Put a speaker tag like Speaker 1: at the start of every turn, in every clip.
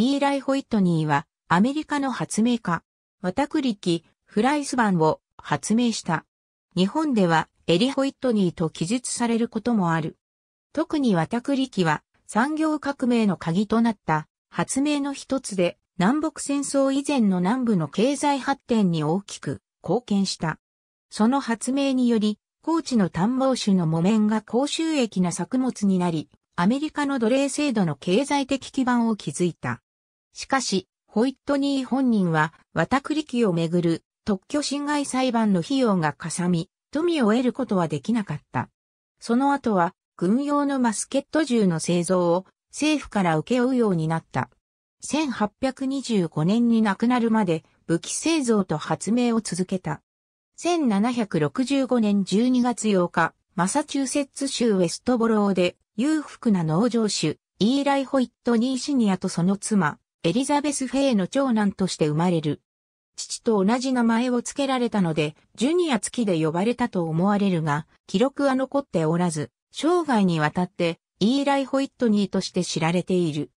Speaker 1: イーライ・ホイットニーはアメリカの発明家、綿栗機、フライスンを発明した。日本ではエリ・ホイットニーと記述されることもある。特に綿栗機は産業革命の鍵となった発明の一つで南北戦争以前の南部の経済発展に大きく貢献した。その発明により、高知の探毛種の木綿が高収益な作物になり、アメリカの奴隷制度の経済的基盤を築いた。しかし、ホイットニー本人は、綿栗機をめぐる特許侵害裁判の費用がかさみ、富を得ることはできなかった。その後は、軍用のマスケット銃の製造を政府から請け負うようになった。1825年に亡くなるまで武器製造と発明を続けた。1765年12月8日、マサチューセッツ州ウェストボローで裕福な農場主、イーライ・ホイット・ニーシニアとその妻、エリザベス・フェイの長男として生まれる。父と同じ名前を付けられたので、ジュニア付きで呼ばれたと思われるが、記録は残っておらず、生涯にわたって、イーライ・ホイットニーとして知られている。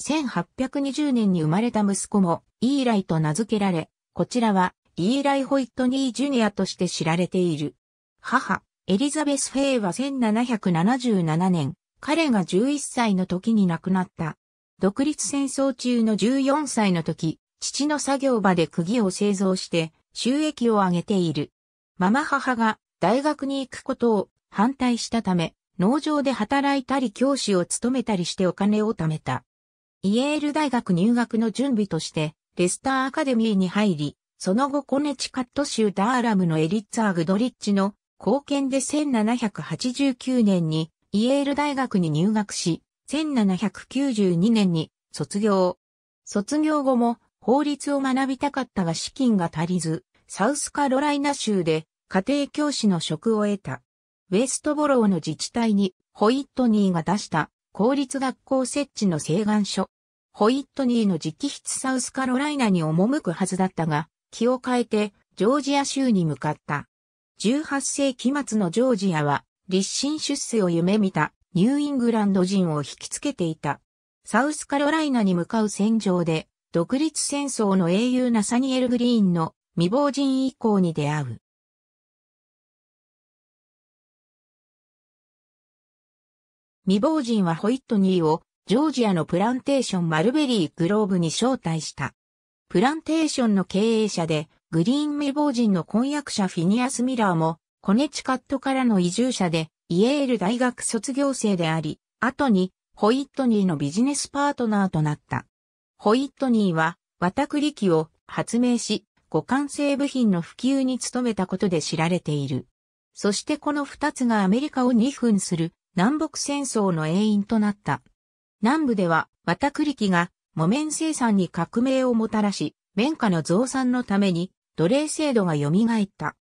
Speaker 1: 1820年に生まれた息子も、イーライと名付けられ、こちらは、イーライ・ホイットニー・ジュニアとして知られている。母、エリザベス・フェイは1777年、彼が11歳の時に亡くなった。独立戦争中の14歳の時、父の作業場で釘を製造して収益を上げている。ママ母が大学に行くことを反対したため、農場で働いたり教師を務めたりしてお金を貯めた。イエール大学入学の準備として、レスターアカデミーに入り、その後コネチカット州ダーラムのエリッツァー・グドリッチの貢献で1789年にイエール大学に入学し、1792年に卒業。卒業後も法律を学びたかったが資金が足りず、サウスカロライナ州で家庭教師の職を得た。ウェストボローの自治体にホイットニーが出した公立学校設置の請願書。ホイットニーの直筆サウスカロライナに赴くはずだったが、気を変えてジョージア州に向かった。18世紀末のジョージアは立身出世を夢見たニューイングランド人を引きつけていた。サウスカロライナに向かう戦場で、独立戦争の英雄ナサニエル・グリーンの未亡人以降に出会う。未亡人はホイットニーをジョージアのプランテーションマルベリーグローブに招待した。プランテーションの経営者で、グリーン未亡人の婚約者フィニアス・ミラーも、コネチカットからの移住者で、イエール大学卒業生であり、後にホイットニーのビジネスパートナーとなった。ホイットニーは、綿栗機を発明し、互換性部品の普及に努めたことで知られている。そしてこの二つがアメリカを二分する南北戦争の永因となった。南部では綿栗機が木綿生産に革命をもたらし、綿花の増産のために奴隷制度が蘇った。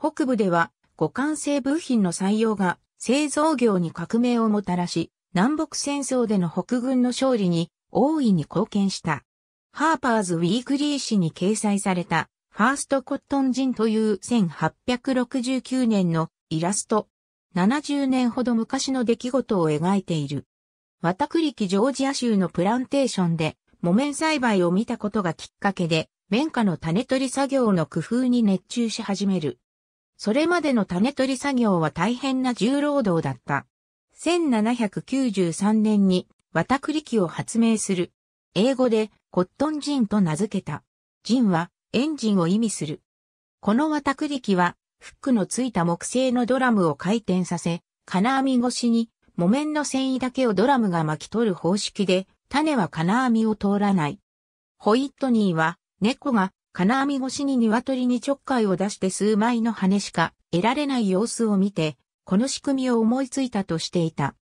Speaker 1: 北部では互換性部品の採用が製造業に革命をもたらし、南北戦争での北軍の勝利に大いに貢献した。ハーパーズ・ウィークリー誌に掲載された、ファーストコットン人という1869年のイラスト。70年ほど昔の出来事を描いている。ワタクリキジョージア州のプランテーションで、木綿栽培を見たことがきっかけで、綿花の種取り作業の工夫に熱中し始める。それまでの種取り作業は大変な重労働だった。1793年に綿栗機を発明する。英語でコットンジンと名付けた。ジンはエンジンを意味する。この綿栗機はフックのついた木製のドラムを回転させ、金網越しに木綿の繊維だけをドラムが巻き取る方式で、種は金網を通らない。ホイットニーは猫が金網越しに鶏にちょっかいを出して数枚の羽しか得られない様子を見て、この仕組みを思いついたとしていた。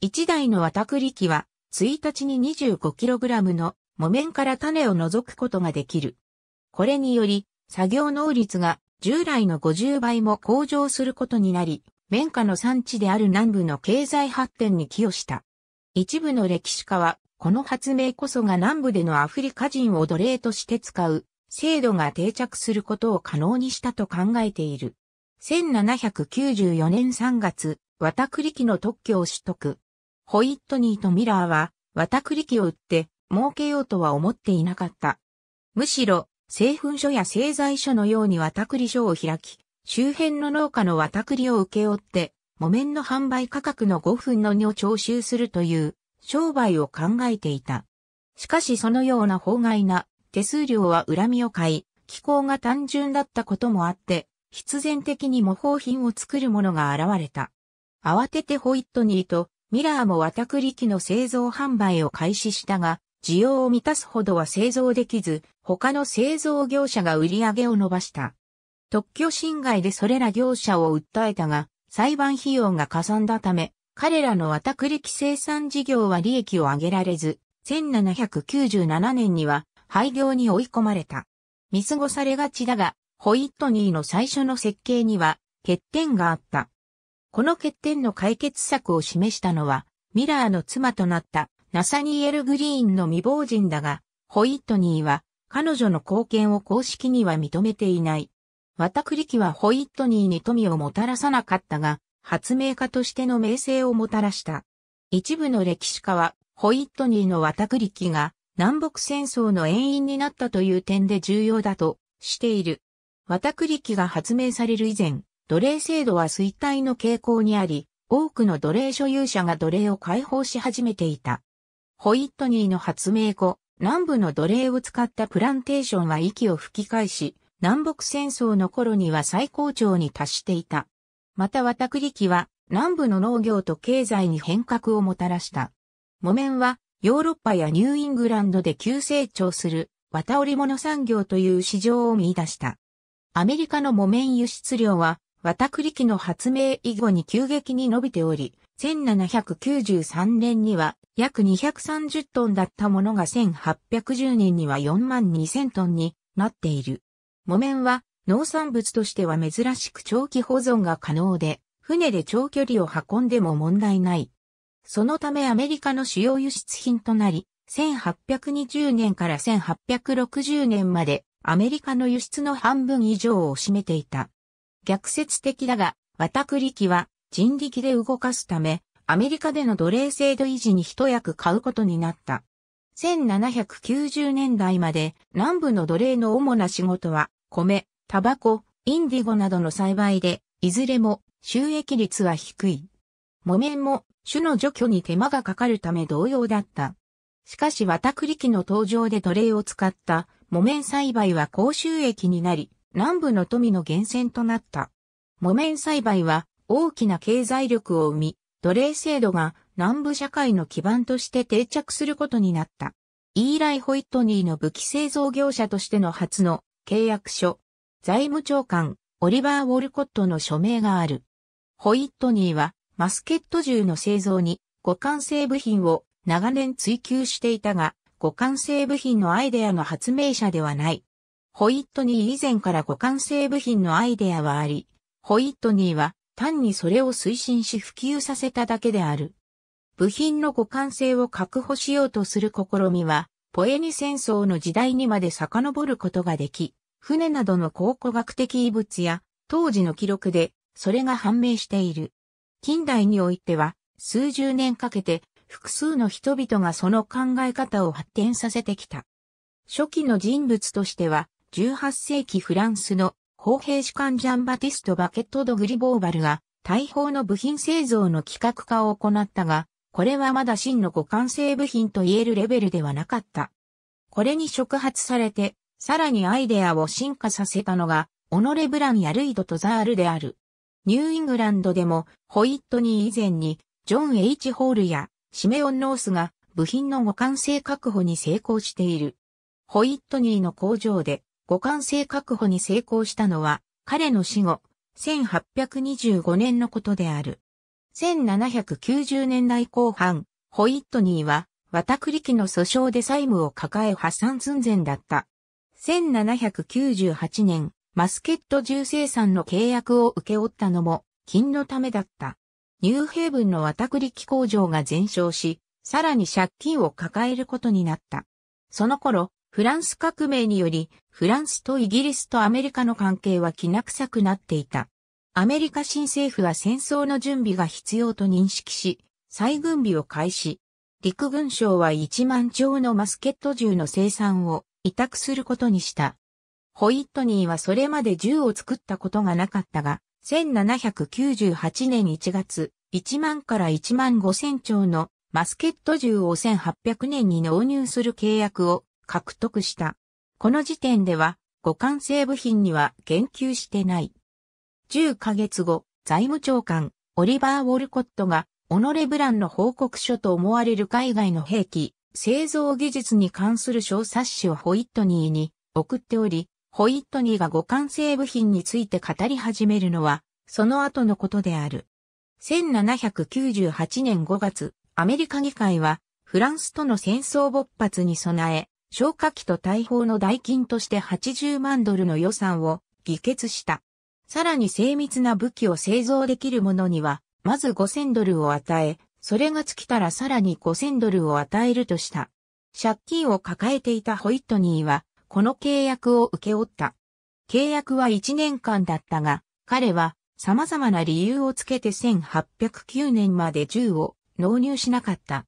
Speaker 1: 一台の綿栗機は、1日に 25kg の木綿から種を除くことができる。これにより、作業能率が従来の50倍も向上することになり、綿花の産地である南部の経済発展に寄与した。一部の歴史家は、この発明こそが南部でのアフリカ人を奴隷として使う制度が定着することを可能にしたと考えている。1794年3月、綿栗機の特許を取得。ホイットニーとミラーは、綿栗機を売って、儲けようとは思っていなかった。むしろ、製粉所や製材所のように綿栗所を開き、周辺の農家の綿栗を請け負って、木綿の販売価格の5分の2を徴収するという商売を考えていた。しかしそのような法外な手数料は恨みを買い、気候が単純だったこともあって、必然的に模倣品を作る者が現れた。慌ててホイットニーとミラーも綿栗機の製造販売を開始したが、需要を満たすほどは製造できず、他の製造業者が売り上げを伸ばした。特許侵害でそれら業者を訴えたが、裁判費用がかさんだため、彼らの綿栗機生産事業は利益を上げられず、1797年には廃業に追い込まれた。見過ごされがちだが、ホイットニーの最初の設計には欠点があった。この欠点の解決策を示したのは、ミラーの妻となったナサニエル・グリーンの未亡人だが、ホイットニーは彼女の貢献を公式には認めていない。ワタクリキはホイットニーに富をもたらさなかったが、発明家としての名声をもたらした。一部の歴史家は、ホイットニーのワタクリキが南北戦争の遠因になったという点で重要だとしている。綿栗機が発明される以前、奴隷制度は衰退の傾向にあり、多くの奴隷所有者が奴隷を解放し始めていた。ホイットニーの発明後、南部の奴隷を使ったプランテーションは息を吹き返し、南北戦争の頃には最高潮に達していた。また綿栗機は南部の農業と経済に変革をもたらした。木綿はヨーロッパやニューイングランドで急成長する綿織物産業という市場を見出した。アメリカの木綿輸出量は綿栗機の発明以後に急激に伸びており、1793年には約230トンだったものが1810年には4万2000トンになっている。木綿は農産物としては珍しく長期保存が可能で、船で長距離を運んでも問題ないそのためアメリカの主要輸出品となり、1820年から1860年までアメリカの輸出の半分以上を占めていた。逆説的だが、綿栗機は人力で動かすため、アメリカでの奴隷制度維持に一役買うことになった。1790年代まで南部の奴隷の主な仕事は米、タバコ、インディゴなどの栽培で、いずれも収益率は低い。木綿も種の除去に手間がかかるため同様だった。しかし綿栗機の登場で奴隷を使った木綿栽培は高収益になり、南部の富の源泉となった。木綿栽培は大きな経済力を生み、奴隷制度が南部社会の基盤として定着することになった。イーライ・ホイットニーの武器製造業者としての初の契約書、財務長官、オリバー・ウォルコットの署名がある。ホイットニーはマスケット銃の製造に互換性部品を長年追求していたが、互換性部品のアイデアの発明者ではない。ホイットニー以前から互換性部品のアイデアはあり、ホイットニーは単にそれを推進し普及させただけである。部品の互換性を確保しようとする試みは、ポエニ戦争の時代にまで遡ることができ、船などの考古学的遺物や当時の記録でそれが判明している。近代においては、数十年かけて、複数の人々がその考え方を発展させてきた。初期の人物としては、18世紀フランスの公兵士官ジャンバティスト・バケット・ド・グリボーバルが、大砲の部品製造の企画化を行ったが、これはまだ真の互換性部品と言えるレベルではなかった。これに触発されて、さらにアイデアを進化させたのが、オノレ・ブランやルイド・とザールである。ニューイングランドでも、ホイットニー以前に、ジョン・ H・ ホールや、シメオン・ノースが、部品の互換性確保に成功している。ホイットニーの工場で、互換性確保に成功したのは、彼の死後、1825年のことである。1790年代後半、ホイットニーは、綿栗機の訴訟で債務を抱え破産寸前だった。1798年、マスケット銃生産の契約を受け負ったのも、金のためだった。ニューヘイブンの綿タ機工場が全焼し、さらに借金を抱えることになった。その頃、フランス革命により、フランスとイギリスとアメリカの関係はきな臭くなっていた。アメリカ新政府は戦争の準備が必要と認識し、再軍備を開始。陸軍省は1万丁のマスケット銃の生産を委託することにした。ホイットニーはそれまで銃を作ったことがなかったが、1798年1月、1万から1万5千丁のマスケット銃を1800年に納入する契約を獲得した。この時点では、互換性部品には言及してない。10ヶ月後、財務長官、オリバー・ウォルコットが、オノレ・ブランの報告書と思われる海外の兵器、製造技術に関する小冊子をホイットニーに送っており、ホイットニーが互換性部品について語り始めるのは、その後のことである。1798年5月、アメリカ議会は、フランスとの戦争勃発に備え、消火器と大砲の代金として80万ドルの予算を議決した。さらに精密な武器を製造できる者には、まず5000ドルを与え、それが尽きたらさらに5000ドルを与えるとした。借金を抱えていたホイットニーは、この契約を受け負った。契約は1年間だったが、彼は様々な理由をつけて1809年まで銃を納入しなかった。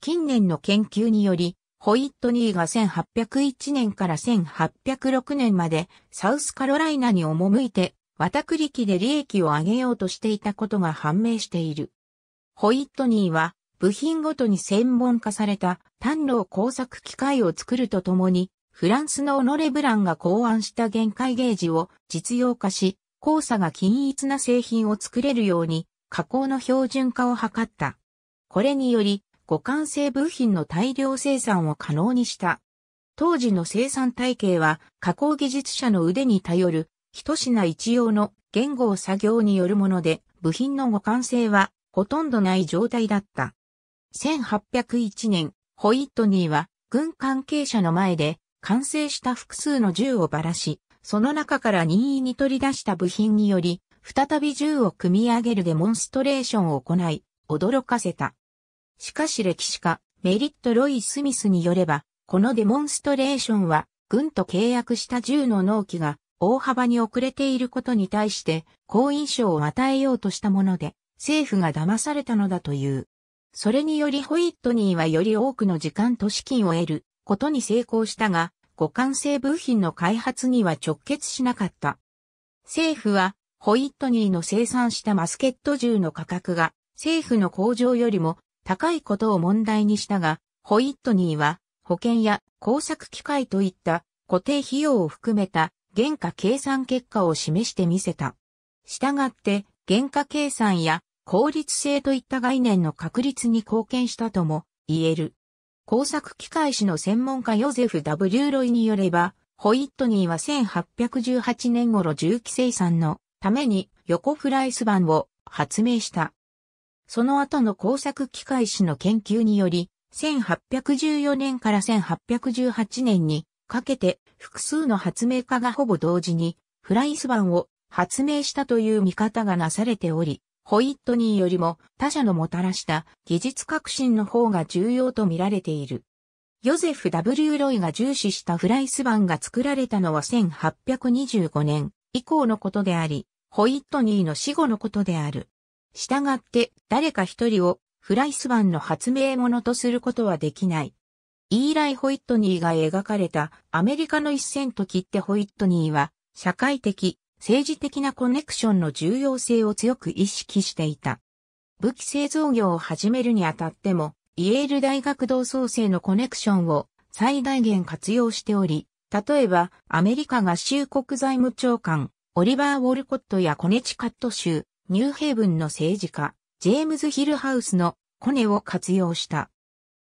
Speaker 1: 近年の研究により、ホイットニーが1801年から1806年までサウスカロライナに赴いて、綿栗機で利益を上げようとしていたことが判明している。ホイットニーは部品ごとに専門化された単路工作機械を作るとともにフランスのオノレ・ブランが考案した限界ゲージを実用化し、交差が均一な製品を作れるように、加工の標準化を図った。これにより、互換性部品の大量生産を可能にした。当時の生産体系は、加工技術者の腕に頼る、一品一様の言語を作業によるもので、部品の互換性はほとんどない状態だった。1801年、ホイットニーは軍関係者の前で完成した複数の銃をばらし、その中から任意に取り出した部品により、再び銃を組み上げるデモンストレーションを行い、驚かせた。しかし歴史家、メリット・ロイ・スミスによれば、このデモンストレーションは、軍と契約した銃の納期が大幅に遅れていることに対して、好印象を与えようとしたもので、政府が騙されたのだという。それによりホイットニーはより多くの時間と資金を得ることに成功したが、互換性部品の開発には直結しなかった。政府は、ホイットニーの生産したマスケット銃の価格が政府の工場よりも高いことを問題にしたが、ホイットニーは保険や工作機械といった固定費用を含めた原価計算結果を示してみせた。したがって原価計算や効率性といった概念の確立に貢献したとも言える。工作機械史の専門家ヨゼフ・ W・ ロイによれば、ホイットニーは1818年頃重機生産のために横フライス板を発明した。その後の工作機械史の研究により、1814年から1818年にかけて複数の発明家がほぼ同時にフライス板を発明したという見方がなされており、ホイットニーよりも他者のもたらした技術革新の方が重要と見られている。ヨゼフ・ W・ ロイが重視したフライス版が作られたのは1825年以降のことであり、ホイットニーの死後のことである。したがって誰か一人をフライス版の発明者とすることはできない。イーライ・ホイットニーが描かれたアメリカの一戦と切ってホイットニーは社会的、政治的なコネクションの重要性を強く意識していた。武器製造業を始めるにあたっても、イエール大学同窓生のコネクションを最大限活用しており、例えばアメリカ合衆国財務長官、オリバー・ウォルコットやコネチカット州、ニューヘイブンの政治家、ジェームズ・ヒルハウスのコネを活用した。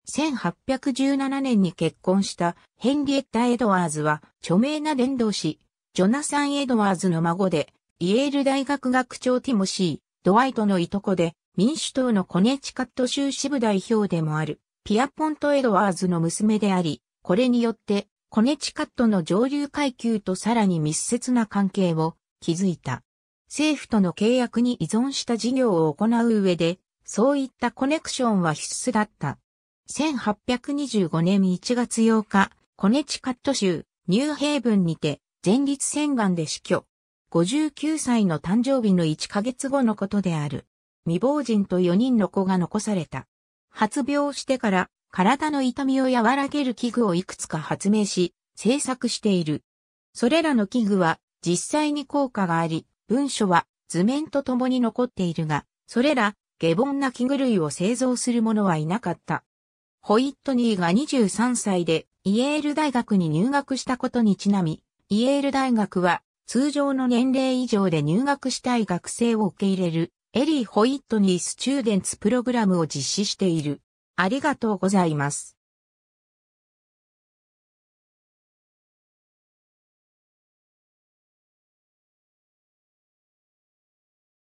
Speaker 1: 1817年に結婚したヘンリエッタ・エドワーズは著名な伝道師、ジョナサン・エドワーズの孫で、イエール大学学長ティモシー、ドワイトのいとこで、民主党のコネチカット州支部代表でもある、ピアポント・エドワーズの娘であり、これによって、コネチカットの上流階級とさらに密接な関係を築いた。政府との契約に依存した事業を行う上で、そういったコネクションは必須だった。1825年1月8日、コネチカット州、ニューヘイブンにて、前立腺がんで死去。59歳の誕生日の1ヶ月後のことである。未亡人と4人の子が残された。発病してから体の痛みを和らげる器具をいくつか発明し、制作している。それらの器具は実際に効果があり、文書は図面と共に残っているが、それら下凡な器具類を製造する者はいなかった。ホイットニーが23歳でイエール大学に入学したことにちなみ、イエール大学は通常の年齢以上で入学したい学生を受け入れるエリー・ホイットニー・スチューデンツプログラムを実施している。ありがとうございます。